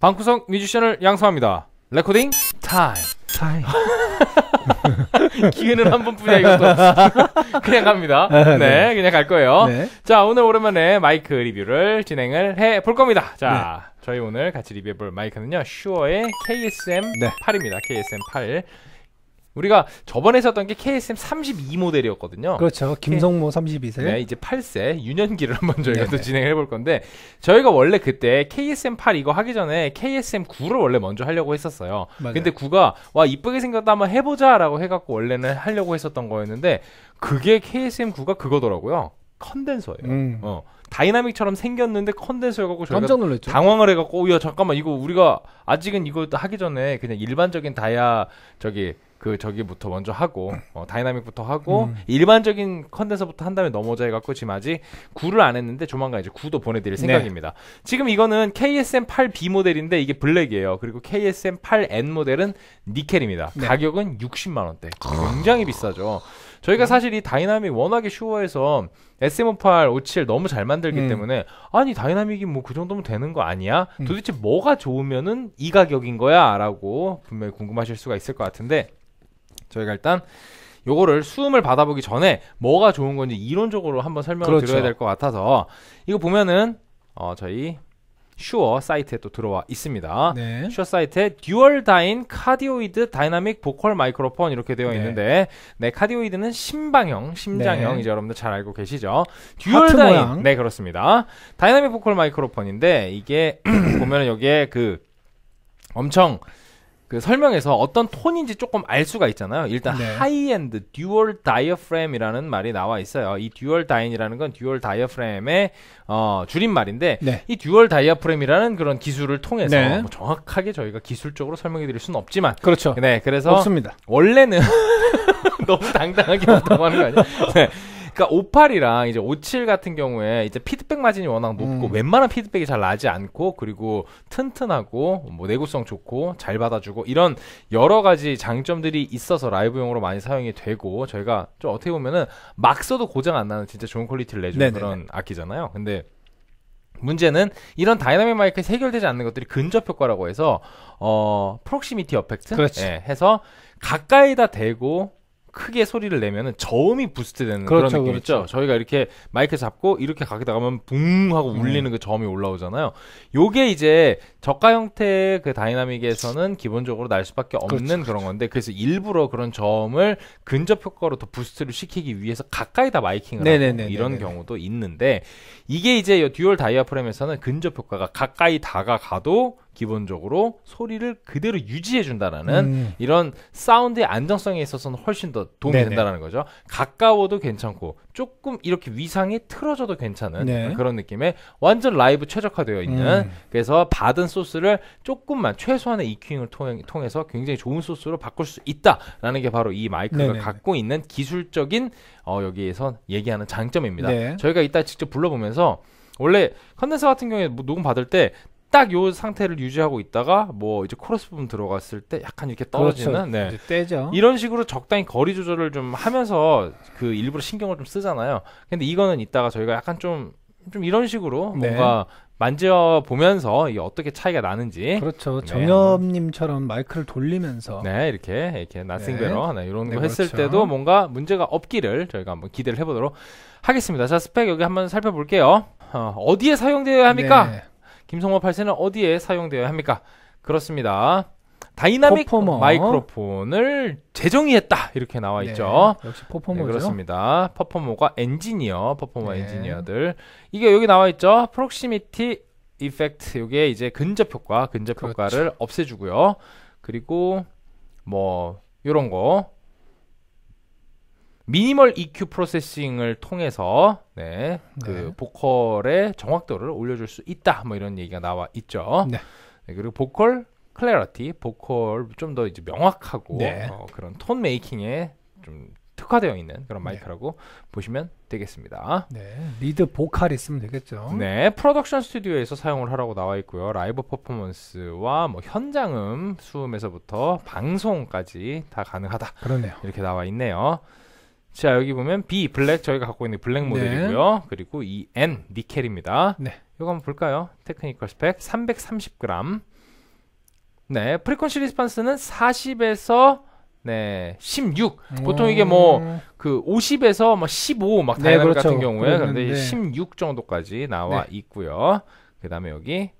방구석 뮤지션을 양성합니다. 레코딩 타임. 타임. 기회는 한 번뿐이야 이것도 그냥 갑니다. 아, 네, 네, 그냥 갈 거예요. 네. 자, 오늘 오랜만에 마이크 리뷰를 진행을 해 볼 겁니다. 자, 네. 저희 오늘 같이 리뷰해 볼 마이크는요. 슈어의 KSM 8입니다. KSM 8. 우리가 저번에 썼던 게 KSM 32 모델이었거든요. 그렇죠. 김성모 32세. 네, 이제 8세 유년기를 한번 저희가 또 네. 진행해 볼 건데 저희가 원래 그때 KSM 8 이거 하기 전에 KSM 9를 원래 먼저 하려고 했었어요. 맞아요. 근데 9가 와 이쁘게 생겼다 한번 해보자라고 해갖고 원래는 하려고 했었던 거였는데 그게 KSM 9가 그거더라고요. 컨덴서예요. 음. 어. 다이나믹처럼 생겼는데 컨덴서여 갖고 저희가 깜 당황을 해 갖고 어, 야 잠깐만 이거 우리가 아직은 이거 하기 전에 그냥 일반적인 다이아 저기 그 저기부터 먼저 하고 음. 어, 다이나믹부터 하고 음. 일반적인 컨덴서부터 한 다음에 넘어져 해갖고 지금 아직 9를 안 했는데 조만간 이제 9도 보내드릴 네. 생각입니다. 지금 이거는 KSM8B 모델인데 이게 블랙이에요. 그리고 KSM8N 모델은 니켈입니다. 네. 가격은 60만 원대. 아. 굉장히 비싸죠. 저희가 네. 사실 이 다이나믹 워낙에 슈어해서 SM58, 57 너무 잘 만들기 음. 때문에 아니 다이나믹이 뭐 그 정도면 되는 거 아니야? 음. 도대체 뭐가 좋으면은 이 가격인 거야?라고 분명히 궁금하실 수가 있을 것 같은데 저희가 일단 요거를 수음을 받아보기 전에 뭐가 좋은 건지 이론적으로 한번 설명을 그렇죠. 드려야 될 것 같아서 이거 보면은 어, 저희 슈어 사이트에 또 들어와 있습니다. 네. 슈어 사이트에 듀얼 다인 카디오이드 다이나믹 보컬 마이크로폰 이렇게 되어 네. 있는데, 네 카디오이드는 심방형, 심장형 네. 이제 여러분들 잘 알고 계시죠. 듀얼 다인, 모양. 네 그렇습니다. 다이나믹 보컬 마이크로폰인데 이게 보면 은 여기에 그 엄청 그 설명에서 어떤 톤인지 조금 알 수가 있잖아요. 일단 네. 하이엔드 듀얼 다이어프램이라는 말이 나와 있어요. 이 듀얼 다인이라는 건 듀얼 다이어프램의 어, 줄임말인데 네. 이 듀얼 다이어프램이라는 그런 기술을 통해서 네. 뭐 정확하게 저희가 기술적으로 설명해 드릴 수는 없지만 그렇죠. 네, 그래서 없습니다. 원래는 너무 당당하게 못하고 하는 거 아니야? 네. 그러니까 58이랑 이제 57 같은 경우에 이제 피드백 마진이 워낙 높고 음. 웬만한 피드백이 잘 나지 않고 그리고 튼튼하고 뭐 내구성 좋고 잘 받아주고 이런 여러 가지 장점들이 있어서 라이브용으로 많이 사용이 되고 저희가 좀 어떻게 보면은 막 써도 고장 안 나는 진짜 좋은 퀄리티를 내주는 네네네. 그런 악기잖아요. 근데 문제는 이런 다이나믹 마이크에 해결되지 않는 것들이 근접 효과라고 해서 어 프록시미티 어펙트 예, 해서 가까이다 대고 크게 소리를 내면은 저음이 부스트되는 그렇죠, 그런 느낌 그렇죠. 저희가 이렇게 마이크 잡고 이렇게 가게 나가면 붕 하고 음. 울리는 음. 그 저음이 올라오잖아요. 요게 이제 저가 형태의 그 다이나믹에서는 기본적으로 날 수밖에 없는 그렇죠, 그렇죠. 그런 건데 그래서 일부러 그런 저음을 근접 효과로 더 부스트를 시키기 위해서 가까이 다 마이킹을 네네네, 하고 이런 경우도 있는데 이게 이제 요 듀얼 다이아프램에서는 근접 효과가 가까이 다가가도 기본적으로 소리를 그대로 유지해 준다라는 음. 이런 사운드의 안정성에 있어서는 훨씬 더 도움이 네네. 된다라는 거죠. 가까워도 괜찮고 조금 이렇게 위상이 틀어져도 괜찮은 네. 그런 느낌의 완전 라이브 최적화되어 있는 음. 그래서 받은 소스를 조금만 최소한의 이큐잉을 통해, 서 굉장히 좋은 소스로 바꿀 수 있다라는 게 바로 이 마이크가 네네. 갖고 있는 기술적인 어, 여기에서 얘기하는 장점입니다. 네. 저희가 이따 직접 불러보면서 원래 컨덴서 같은 경우에 뭐 녹음 받을 때 딱요 상태를 유지하고 있다가 뭐 이제 코러스 부분 들어갔을 때 약간 이렇게 그렇죠. 떨어지는 그렇죠. 네. 떼죠. 이런 식으로 적당히 거리 조절을 좀 하면서 그 일부러 신경을 좀 쓰잖아요. 근데 이거는 이따가 저희가 약간 좀좀 좀 이런 식으로 네. 뭔가 만져 보면서 이게 어떻게 차이가 나는지 그렇죠 네. 정엽님처럼 마이크를 돌리면서 네 이렇게 이렇게 나싱베러 네. 네, 이런 네, 거 네, 했을 그렇죠. 때도 뭔가 문제가 없기를 저희가 한번 기대를 해보도록 하겠습니다 자 스펙 여기 한번 살펴볼게요 어, 어디에 사용되어야 합니까 네. 김성호 8세는 어디에 사용되어야 합니까? 그렇습니다. 다이나믹 퍼포머. 마이크로폰을 재정의했다 이렇게 나와 네, 있죠. 네, 역시 퍼포머죠. 네, 그렇습니다. 퍼포머가 엔지니어, 퍼포머 네. 엔지니어들 이게 여기 나와 있죠. 프록시미티 이펙트 이게 이제 근접 효과, 근접 그렇죠. 효과를 없애주고요. 그리고 뭐 이런 거 미니멀 EQ 프로세싱을 통해서 네, 네. 그 네. 보컬의 정확도를 올려줄 수 있다. 뭐 이런 얘기가 나와 있죠. 네. 네 그리고 보컬 클래러티, 보컬 좀 더 이제 명확하고 네. 어, 그런 톤 메이킹에 좀 특화되어 있는 그런 네. 마이크라고 네. 보시면 되겠습니다. 네, 리드 보컬 있으면 되겠죠. 네, 프로덕션 스튜디오에서 사용을 하라고 나와 있고요. 라이브 퍼포먼스와 뭐 현장음, 수음에서부터 방송까지 다 가능하다. 그러네요. 이렇게 나와 있네요. 자 여기 보면 B 블랙 저희가 갖고 있는 블랙 네. 모델이고요. 그리고 이 N 니켈입니다. 네. 이거 한번 볼까요? 테크니컬 스펙 330g. 네, 프리퀀시 리스판스는 40에서 네, 16. 보통 이게 뭐 그 50에서 뭐 15막 그 뭐 네, 다이나믹 그렇죠. 같은 경우에 그런데 16 정도까지 나와 네. 있고요. 그다음에 여기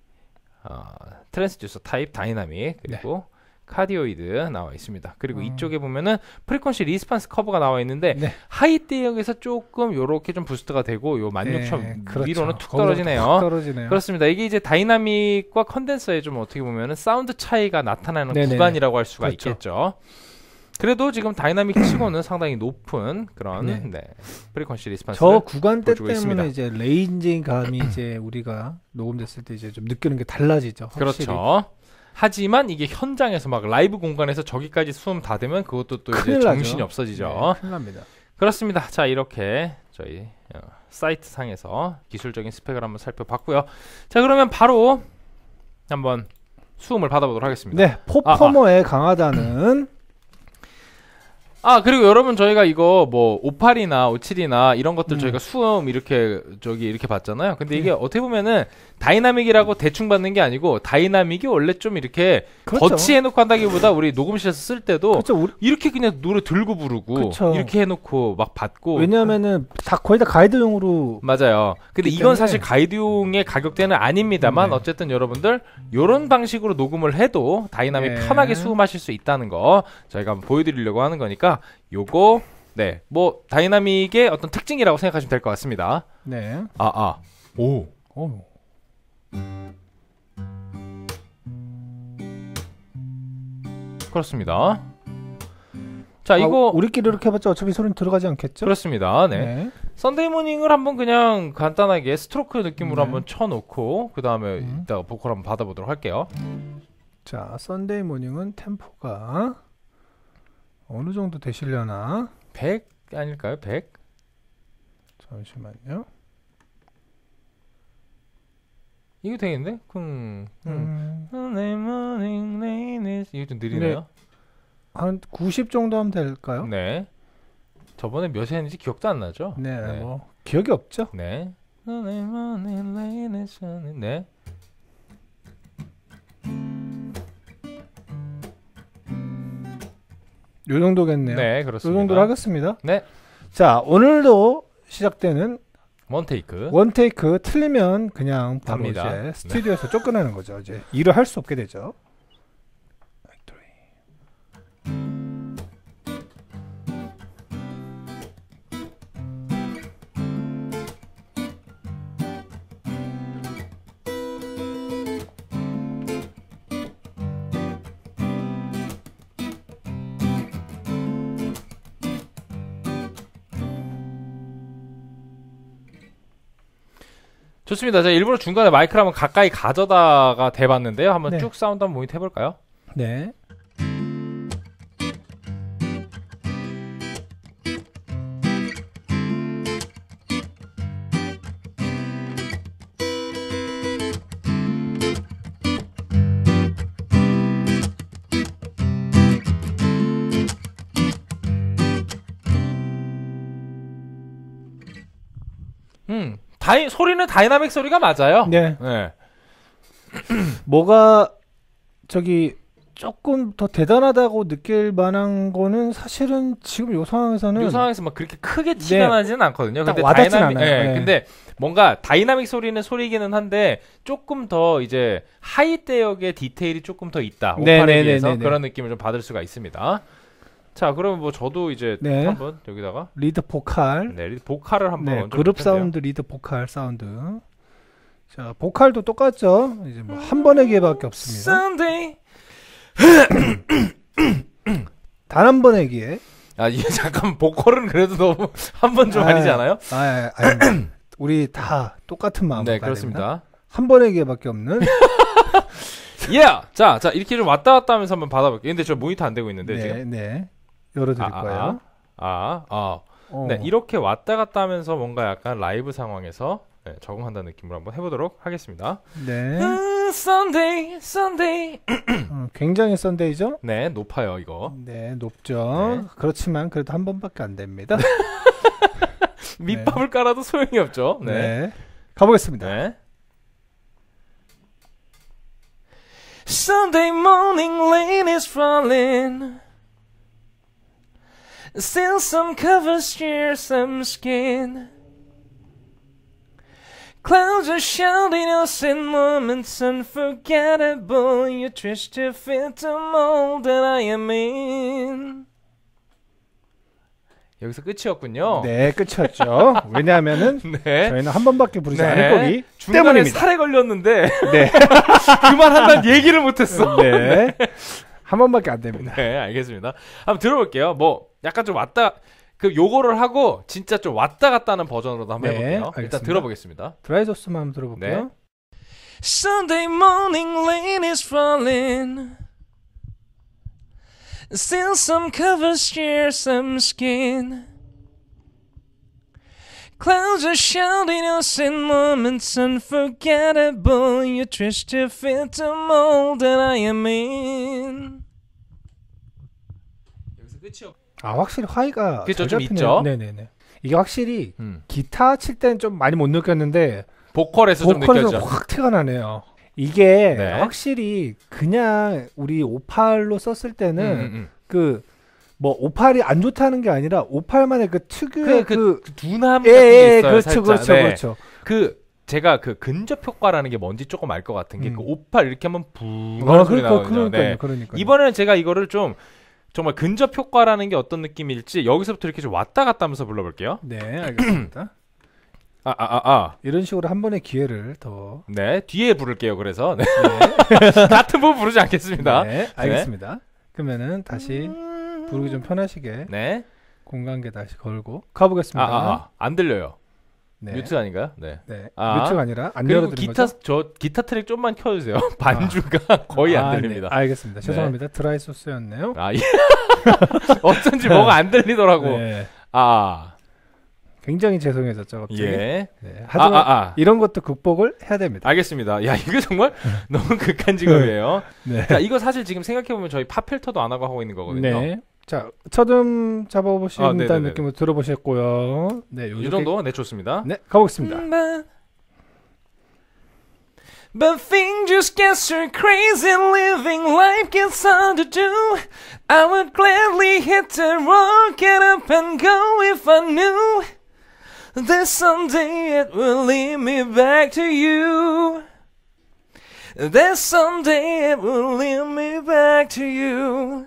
어, 트랜스듀서 타입 다이나믹 네. 그리고 카디오이드 나와 있습니다. 그리고 음. 이쪽에 보면은 프리퀀시 리스판스 커버가 나와 있는데 네. 하이 대역에서 조금 요렇게 좀 부스트가 되고 요16,000 네, 그렇죠. 위로는 툭 떨어지네요. 툭 떨어지네요. 그렇습니다. 이게 이제 다이나믹과 컨덴서에 좀 어떻게 보면은 사운드 차이가 나타나는 네네네. 구간이라고 할 수가 그렇죠. 있겠죠. 그래도 지금 다이나믹 치고는 상당히 높은 그런 네. 네, 프리퀀시 리스판스저 구간대 때문에 있습니다. 이제 레인징 감이 이제 우리가 녹음됐을 때 이제 좀 느끼는 게 달라지죠. 확실히. 그렇죠. 하지만 이게 현장에서 막 라이브 공간에서 저기까지 수음 다 되면 그것도 또 이제 정신이 없어지죠. 네, 납니다. 그렇습니다. 자 이렇게 저희 어, 사이트 상에서 기술적인 스펙을 한번 살펴봤고요. 자 그러면 바로 한번 수음을 받아보도록 하겠습니다. 네, 포퍼머의 아, 아. 강하다는 아 그리고 여러분 저희가 이거 뭐 58이나 57이나 이런 것들 음. 저희가 수음 이렇게 저기 이렇게 봤잖아요. 근데 네. 이게 어떻게 보면은 다이나믹이라고 대충 받는 게 아니고 다이나믹이 원래 좀 이렇게 그렇죠. 거치해놓고 한다기보다 우리 녹음실에서 쓸 때도 그렇죠. 우리... 이렇게 그냥 노래 들고 부르고 그렇죠. 이렇게 해놓고 막 받고 왜냐하면은 다 거의 다 가이드용으로 맞아요. 근데 이건 사실 가이드용의 가격대는 아닙니다만 네. 어쨌든 여러분들 이런 방식으로 녹음을 해도 다이나믹 네. 편하게 수음하실 수 있다는 거 저희가 한번 보여드리려고 하는 거니까 요거 네 뭐 다이나믹의 어떤 특징이라고 생각하시면 될 것 같습니다. 네. 아 아. 오. 오. 그렇습니다. 자, 아, 이거 우리끼리 이렇게 해봤자 어차피 소리는 들어가지 않겠죠? 그렇습니다. 네. 네. 썬데이 모닝을 한번 그냥 간단하게 스트로크 느낌으로 네. 한번 쳐놓고 그 다음에 음. 이따가 보컬 한번 받아보도록 할게요. 자, 썬데이 모닝은 템포가 어느 정도 되시려나? 100 아닐까요? 100? 잠시만요. 이게 되겠는데? 쿵. 음. 음. 이거 좀 느리네요. 한 90 정도 하면 될까요? 네. 저번에 몇 했는지 기억도 안 나죠? 네, 네. 뭐 기억이 없죠? 네. 어, 네. 요 정도겠네요. 네, 그렇습니다. 요 정도로 하겠습니다. 네. 자, 오늘도 시작되는 원테이크. 원테이크 틀리면 그냥 바로 갑니다. 이제 네. 스튜디오에서 쫓겨나는 거죠. 이제 일을 할 수 없게 되죠. 좋습니다. 제가 일부러 중간에 마이크를 한번 가까이 가져다가 대봤는데요. 한번 네. 쭉 사운드 한번 모니터 해볼까요? 네. 음, 다이, 소리는 다이나믹 소리가 맞아요. 네. 네. 뭐가 저기 조금 더 대단하다고 느낄 만한 거는 사실은 지금 요 상황에서는 요 상황에서 막 그렇게 크게 네. 티가 네. 나지는 않거든요. 근데 와닿진 다이나믹, 않아요. 예, 네. 근데 뭔가 다이나믹 소리는 소리기는 한데 조금 더 이제 하이 대역의 디테일이 조금 더 있다. 네, 오파에 네, 비해서 그런 느낌을 좀 받을 수가 있습니다. 자, 그러면 뭐 저도 이제 네. 한번 여기다가 리드 보컬. 네, 리드 보컬을 한번 네, 그룹 사운드 리드 보컬 사운드. 자, 보컬도 똑같죠. 이제 뭐 한 번의 기회밖에 없습니다. 단한 번의 기회. 아, 이게 잠깐 보컬은 그래도 너무 한 번 좀 아, 니지 않아요? 아, 아니. 우리 다 똑같은 마음으로 네, 그렇습니다. 됩니다. 한 번의 기회밖에 없는 예! yeah! 자, 자, 이렇게 좀 왔다 갔다 하면서 한번 받아볼게요. 근데 저 모니터 안 되고 있는데, 네, 지금. 네. 열어드릴 아, 아, 거예요. 아, 아, 아. 어. 네, 이렇게 왔다 갔다 하면서 뭔가 약간 라이브 상황에서 네, 적응한다는 느낌으로 한번 해보도록 하겠습니다. 네. 썬데이, 음, 썬데이. 어, 굉장히 썬데이죠? 네, 높아요, 이거. 네, 높죠. 네. 그렇지만 그래도 한 번밖에 안 됩니다. 밑밥을 네. 깔아도 소용이 없죠. 네. 네. 가보겠습니다. 네. Sunday morning rain is falling. Still some covers share some skin Clouds are shouting innocent moments unforgettable You trash to fit the mold that I am in 여기서 끝이었군요. 네, 끝이었죠. 왜냐하면은 네. 저희는 한 번밖에 부르지 네. 않을 거기 중간에 때문입니다. 살에 걸렸는데 네. 그말 한단 얘기를 못했어. 네. 한 번밖에 안 됩니다. 네, 알겠습니다. 한번 들어볼게요. 뭐 약간 좀 왔다 그 요거를 하고 진짜 좀 왔다 갔다 하는 버전으로도 한번 네, 해볼게요. 알겠습니다. 일단 들어보겠습니다. 드라이저스만 한번 들어볼게요. 네. Sunday morning rain is falling Still some covers share some skin Clouds are shouting us in moments unforgettable You twist to fit the mold that I am in 여기서 끝이 없... 아 확실히 화이가 그렇죠 좀 있죠. 네네네. 이게 확실히 음. 기타 칠 때는 좀 많이 못 느꼈는데 보컬에서 보컬에서 느껴져. 확 티가 나네요. 이게 네. 확실히 그냥 우리 오팔로 썼을 때는 음, 음, 음. 그뭐 오팔이 안 좋다는 게 아니라 오팔만의 그 특유의 그, 두남 그, 그, 그 예, 같은 게 예, 있어요. 그렇죠, 살짝. 그렇죠, 네. 그렇죠. 그 제가 그 근접 효과라는 게 뭔지 조금 알 것 같은 게그 음. 그 오팔 이렇게 하면 붕 아, 하는 아, 소 그러니까, 그러니까 네. 그러니까 이번에는 제가 이거를 좀 정말 근접 효과라는 게 어떤 느낌일지 여기서부터 이렇게 좀 왔다 갔다 하면서 불러볼게요. 네, 알겠습니다. 아, 아, 아, 아. 이런 식으로 한 번의 기회를 더. 네, 뒤에 부를게요. 그래서. 네. 네. 같은 분 부르지 않겠습니다. 네, 알겠습니다. 네. 그러면은 다시 부르기 좀 편하시게. 네. 공간계 다시 걸고 가보겠습니다. 아, 아, 아. 안 들려요. 네. 뮤트 아닌가요? 네. 네. 아, 뮤트가 아니라 안 그리고 기타 거죠? 저 기타 트랙 좀만 켜주세요. 반주가 아. 거의 안 아, 네. 들립니다. 네. 알겠습니다. 죄송합니다. 드라이 소스였네요. 아 예. 어쩐지 네. 뭐가 안 들리더라고. 네. 아 굉장히 죄송해졌죠 갑자기. 예. 네. 하지만 아, 아, 아. 이런 것도 극복을 해야 됩니다. 알겠습니다. 야 이거 정말 너무 극한 직업이에요. 네. 자 이거 사실 지금 생각해 보면 저희 팝필터도 안 하고 하고 있는 거거든요. 네. 자, 첫 음 잡아보신다는 아, 느낌으로 들어보셨고요. 네, 요 정도 네 좋습니다. 네, 가보겠습니다. 음, But things just get so crazy living life gets hard to do I would gladly hit the road, get up and go if I knew That someday it will lead me back to you That someday it will lead me back to you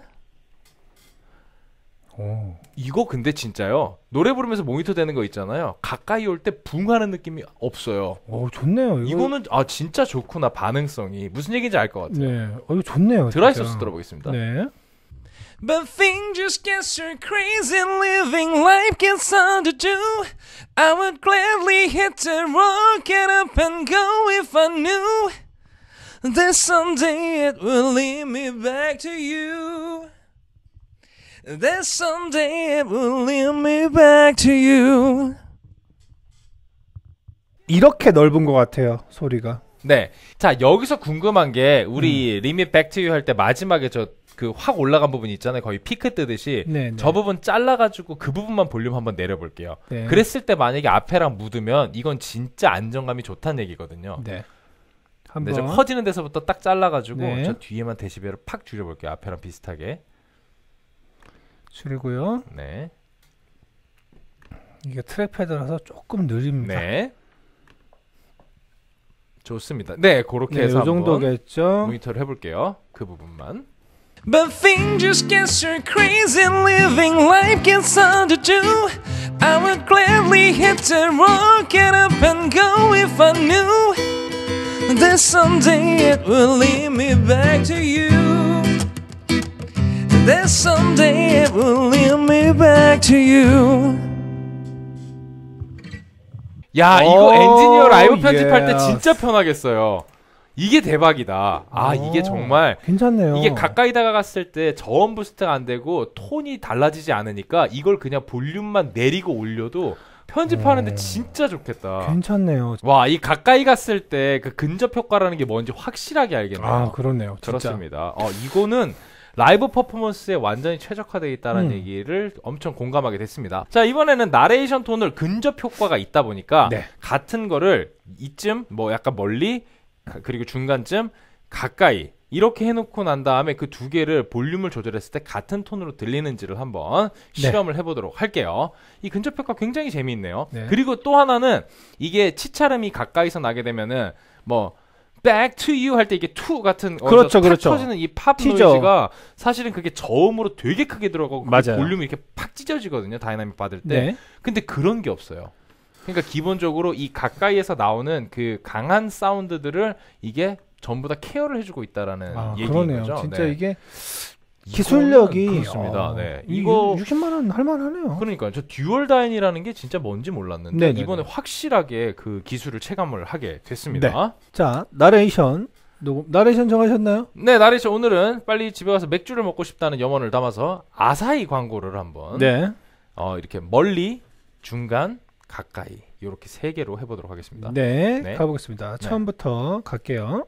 오. 이거 근데 진짜요. 노래 부르면서 모니터 되는 거 있잖아요. 가까이 올 때 붕하는 느낌이 없어요. 오, 좋네요. 이거... 는아 진짜 좋구나 반응성이 무슨 얘기인지 알 것 같아요. 네, 어, 이거 좋네요. 드라이소스 들어보겠습니다. 네. But things just get so crazy, living life gets hard to do. I would gladly hit the rock, get up and go if I knew that someday it will lead me back to you. That someday it will lead me back to you. 이렇게 넓은 것 같아요 소리가. 네. 자 여기서 궁금한 게 우리 음. 리밋 백투유 할 때 마지막에 저 그 확 올라간 부분 있잖아요. 거의 피크 뜨듯이 네네. 네. 저 부분 잘라가지고 그 부분만 볼륨 한번 내려볼게요. 네. 그랬을 때 만약에 앞에랑 묻으면 이건 진짜 안정감이 좋다는 얘기거든요. 네. 한번. 네, 커지는 데서부터 딱 잘라가지고 네. 저 뒤에만 데시벨을 팍 줄여볼게요. 앞에랑 비슷하게. 줄이고요. 네. 이게 트랙패드라서 조금 느립니다. 네. 좋습니다. 네, 그렇게 네, 해서 요 정도겠죠. 모니터를 해볼게요. 그 부분만. But things just get so crazy living life gets hard to do I would gladly hit the road, get up and go if I knew That someday it would lead me back to you that someday it will lead me back to you. 야 어, 이거 엔지니어 라이브 편집할 때 진짜 편하겠어요. 이게 대박이다. 아 어, 이게 정말 괜찮네요. 이게 가까이 다가갔을 때 저음 부스트가 안 되고 톤이 달라지지 않으니까 이걸 그냥 볼륨만 내리고 올려도 편집하는데 음. 진짜 좋겠다. 괜찮네요. 와, 이 가까이 갔을 때 그 근접 효과라는 게 뭔지 확실하게 알겠네요. 아, 그렇네요. 진짜. 그렇습니다. 어, 이거는 라이브 퍼포먼스에 완전히 최적화되어 있다는 음. 얘기를 엄청 공감하게 됐습니다. 자, 이번에는 나레이션 톤을 근접 효과가 있다 보니까 네. 같은 거를 이쯤 뭐 약간 멀리 그리고 중간쯤 가까이 이렇게 해놓고 난 다음에 그 두 개를 볼륨을 조절했을 때 같은 톤으로 들리는지를 한번 네. 실험을 해보도록 할게요. 이 근접 효과 굉장히 재미있네요. 네. 그리고 또 하나는 이게 치찰음이 가까이서 나게 되면은 뭐 back to you 할때 이게 to 같은 그렇죠, 그렇죠. 터지는 이 팝 노이즈가 사실은 그게 저음으로 되게 크게 들어가고 맞아요. 볼륨이 이렇게 팍 찢어지거든요. 다이나믹 받을 때. 네. 근데 그런 게 없어요. 그러니까 기본적으로 이 가까이에서 나오는 그 강한 사운드들을 이게 전부 다 케어를 해주고 있다라는 아, 얘기인 그러네요. 거죠. 진짜 네. 이게 기술력이 그, 그렇습니다. 아, 네. 이거 60만 원 할만하네요. 그러니까 저 듀얼 다인이라는 게 진짜 뭔지 몰랐는데 네네네. 네, 이번에 네. 확실하게 그 기술을 체감을 하게 됐습니다. 네. 자 나레이션 누구 나레이션 정하셨나요? 네 나레이션 오늘은 빨리 집에 가서 맥주를 먹고 싶다는 염원을 담아서 아사히 광고를 한번 네. 어, 이렇게 멀리 중간 가까이 이렇게 세 개로 해보도록 하겠습니다. 네, 네. 가보겠습니다. 네. 처음부터 갈게요.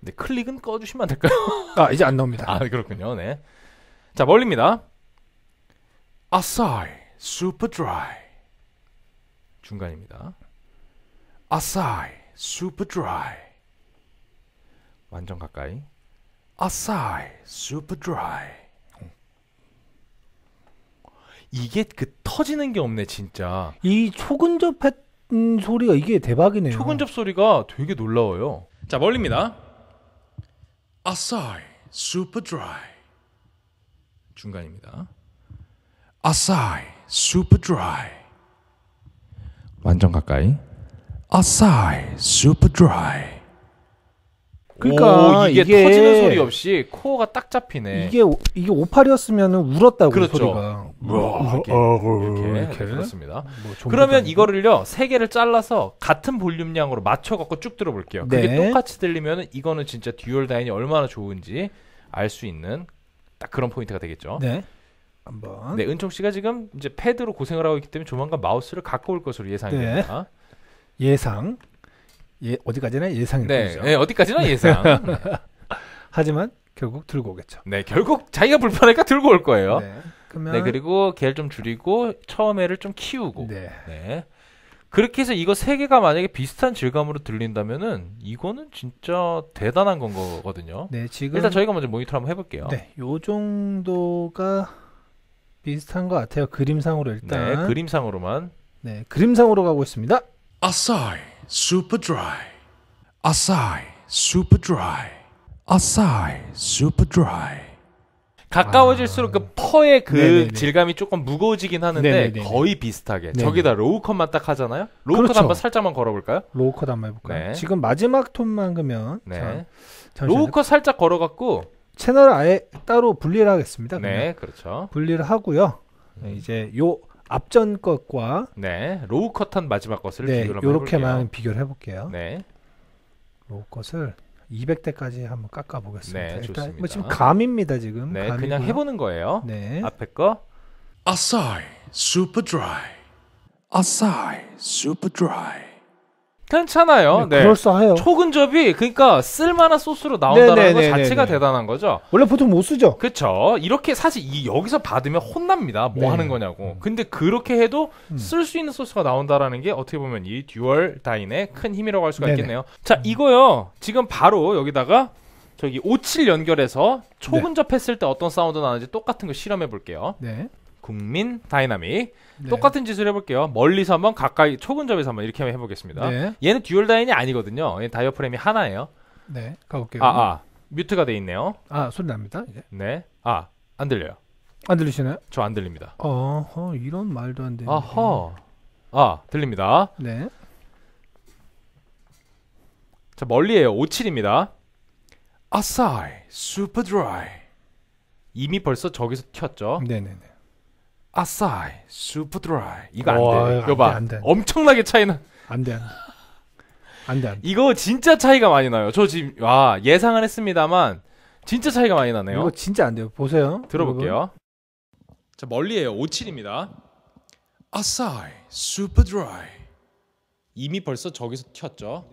네, 클릭은 꺼주시면 안 될까요? 아, 이제 안 나옵니다. 아, 그렇군요. 네. 자, 멀립니다아싸이 슈퍼드라이. 중간입니다. 아싸이 슈퍼드라이. 완전 가까이. 아싸이 슈퍼드라이. 이게 그 터지는 게 없네, 진짜. 이 초근접 했 소리가 이게 대박이네요. 초근접 소리가 되게 놀라워요. 자, 멀립니다 Asahi Superdry 중간입니다. Asahi Superdry 완전 가까이 Asahi Superdry 그러니까 오, 이게, 이게, 터지는 소리 없이 코어가 딱 잡히네. 이게 이게 오팔이었으면은 울었다고 그렇죠. 소리가. 우렇게 음. 아, 아, 아, 이렇게, 그렇습니다. 뭐 그러면 이거를요 세 개를 잘라서 같은 볼륨량으로 맞춰갖고 쭉 들어볼게요. 네. 그게 똑같이 들리면은 이거는 진짜 듀얼 다인이 얼마나 좋은지 알 수 있는 딱 그런 포인트가 되겠죠. 네. 한번. 네, 은총 씨가 지금 이제 패드로 고생을 하고 있기 때문에 조만간 마우스를 갖고 올 것으로 예상됩니다. 네. 예상. 예, 어디까지나 예상일 네, 뿐이죠. 네, 어디까지나 예상. 네. 하지만 결국 들고 오겠죠. 네, 결국 자기가 불편하니까 들고 올 거예요. 네, 그러면... 네 그리고 개를좀 줄이고 처음에를 좀 키우고. 네. 네. 그렇게 해서 이거 세 개가 만약에 비슷한 질감으로 들린다면은 이거는 진짜 대단한 건 거거든요. 네, 지금 일단 저희가 먼저 모니터 한번 해볼게요. 네, 요 정도가 비슷한 것 같아요. 그림상으로 일단. 네, 그림상으로만. 네, 그림상으로 가고 있습니다. 아싸이. Superdry, a s a i Superdry, a s a i Superdry. 가까워질수록 아... 그 퍼의 그 네네네. 네, 네. 질감이 조금 무거워지긴 하는데 네네네. 네, 거의 비슷하게 네네. 저기다 로우 컷만 딱 하잖아요. 로우 그렇죠. 컷 한번 살짝만 걸어볼까요? 로우 컷 한번 해볼까요? 네. 지금 마지막 톤만 그러면 네. 자, 로우 컷 살짝 걸어갖고 채널을 아예 따로 분리를 하겠습니다. 네, 그러면. 그렇죠 분리를 하고요. 네, 음. 이제 요 앞전 것과 네 로우 컷한 마지막 것을 네, 비 요렇게만 비교를 해볼게요. 네 로우 컷을 200대까지 한번 깎아 보겠습니다. 네, 좋습니다. 뭐 지금 감입니다 지금. 네 감이고요. 그냥 해보는 거예요. 네 앞에 거아 c 이슈 s 드라이 아 d 이슈 a 드라이 괜찮아요. 네, 네. 그럴싸해요. 초근접이 그러니까 쓸만한 소스로 나온다는 것 자체가 대단한 거죠. 원래 보통 못 쓰죠. 그렇죠. 이렇게 사실 이 여기서 받으면 혼납니다. 뭐 네. 하는 거냐고. 음. 근데 그렇게 해도 음. 쓸수 있는 소스가 나온다라는 게 어떻게 보면 이 듀얼 다인의 큰 힘이라고 할 수가 있겠네요. 자, 음. 이거요. 지금 바로 여기다가 저기 57 연결해서 네. 초근접했을 때 어떤 사운드 나는지 똑같은 거 실험해 볼게요. 네. 국민 다이나믹 네. 똑같은 짓을 해볼게요. 멀리서 한번 가까이 초근접에서 한번 이렇게 한번 해보겠습니다. 네. 얘는 듀얼 다인이 아니거든요. 얘는 다이어 프램이 하나예요. 네, 가볼게요. 아, 아 뮤트가 돼 있네요. 아 소리 납니다. 네, 아 안 들려요. 안 들리시나요? 저 안 들립니다. 어허 이런 말도 안 되는. 아허 아 들립니다. 네. 자 멀리에요. 57입니다. 아싸이 슈퍼 드라이. 이미 벌써 저기서 튀었죠. 네네네. 아싸이, 슈퍼드라이 이거 안돼 이거 봐 엄청나게 차이나 안돼 안돼 이거 진짜 차이가 많이 나요 저 지금 와 예상은 했습니다만 진짜 차이가 많이 나네요 이거 진짜 안 돼요 보세요 들어볼게요 자 멀리에요 57입니다 아싸이, 슈퍼드라이 이미 벌써 저기서 튀었죠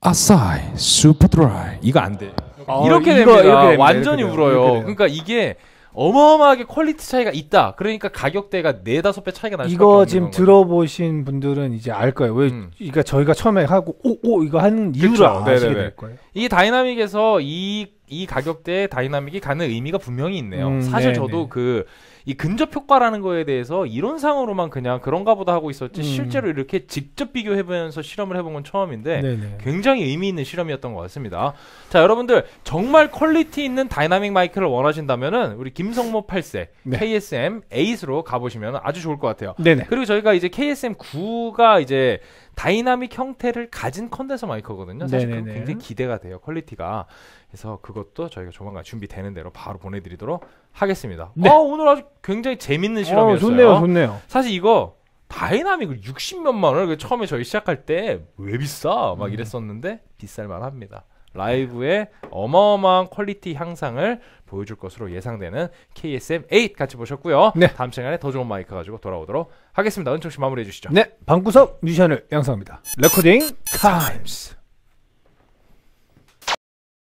아싸이, 슈퍼드라이 이거 안돼 이렇게, 아, 이렇게, 이 됩니다. 이렇게 됩니다 이렇게 됩니다 완전히 울어요 그러니까 이게 어마어마하게 퀄리티 차이가 있다. 그러니까 가격대가 네 다섯 배 차이가 날수 이거 지금 들어보신 분들은 이제 알 거예요. 왜 음. 그러니까 저희가 처음에 하고 오 오 이거 하는 이유를 그쵸. 아시게 네네네. 될 거예요. 이 다이나믹에서 이, 이가격대에 다이나믹이 가는 의미가 분명히 있네요. 음, 사실 네네. 저도 그이 근접 효과라는 거에 대해서 이론상으로만 그냥 그런가 보다 하고 있었지 음. 실제로 이렇게 직접 비교해보면서 실험을 해본 건 처음인데 네네. 굉장히 의미 있는 실험이었던 것 같습니다. 자, 여러분들 정말 퀄리티 있는 다이나믹 마이크를 원하신다면은 우리 김성모 8세 네. KSM 8로 가보시면 아주 좋을 것 같아요. 네네. 그리고 저희가 이제 KSM 9가 이제 다이나믹 형태를 가진 컨덴서 마이크거든요. 사실 네 굉장히 기대가 돼요. 퀄리티가. 그래서 그것도 저희가 조만간 준비되는 대로 바로 보내드리도록 하겠습니다. 네. 아, 오늘 아주 굉장히 재밌는 어, 실험이었어요. 어, 좋네요, 좋네요. 사실 이거 다이나믹을 60몇만 원을 그 처음에 저희 시작할 때 왜 비싸? 막 음. 이랬었는데 비쌀만 합니다. 라이브의 어마어마한 퀄리티 향상을 보여줄 것으로 예상되는 KSM8 같이 보셨고요. 네. 다음 시간에 더 좋은 마이크 가지고 돌아오도록 하겠습니다. 은총 씨 마무리해 주시죠. 네. 방구석 뮤지션을 양성합니다. 레코딩 타임스.